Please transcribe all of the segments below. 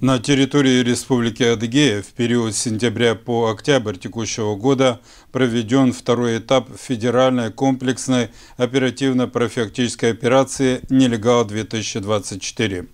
На территории Республики Адыгея в период с сентября по октябрь текущего года проведен второй этап федеральной комплексной оперативно-профилактической операции «Нелегал-2024»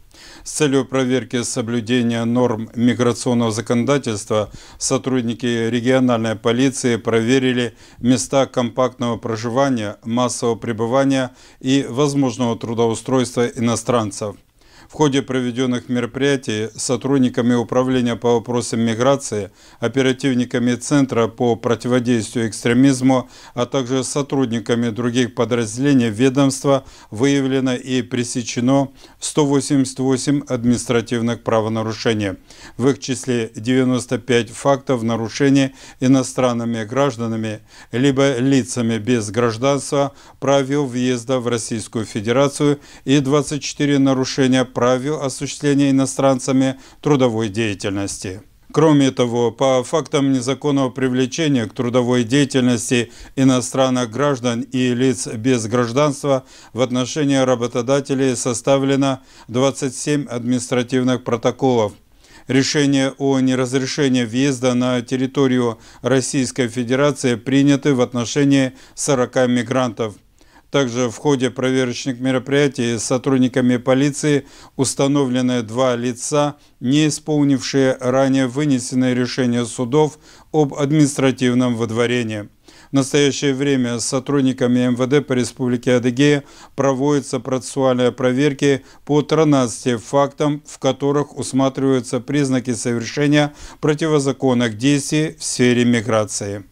с целью проверки соблюдения норм миграционного законодательства сотрудники региональной полиции проверили места компактного проживания, массового пребывания и возможного трудоустройства иностранцев – в ходе проведенных мероприятий сотрудниками Управления по вопросам миграции, оперативниками Центра по противодействию экстремизму, а также сотрудниками других подразделений ведомства выявлено и пресечено 188 административных правонарушений, в их числе 95 фактов нарушений иностранными гражданами либо лицами без гражданства правил въезда в Российскую Федерацию и 24 нарушения правил осуществления иностранцами трудовой деятельности. Кроме того, по фактам незаконного привлечения к трудовой деятельности иностранных граждан и лиц без гражданства в отношении работодателей составлено 27 административных протоколов. Решения о неразрешении въезда на территорию Российской Федерации приняты в отношении 40 мигрантов. Также в ходе проверочных мероприятий сотрудниками полиции установлены два лица, не исполнившие ранее вынесенные решения судов об административном выдворении. В настоящее время сотрудниками МВД по Республике Адыгея проводятся процессуальные проверки по 13 фактам, в которых усматриваются признаки совершения противозаконных действий в сфере миграции.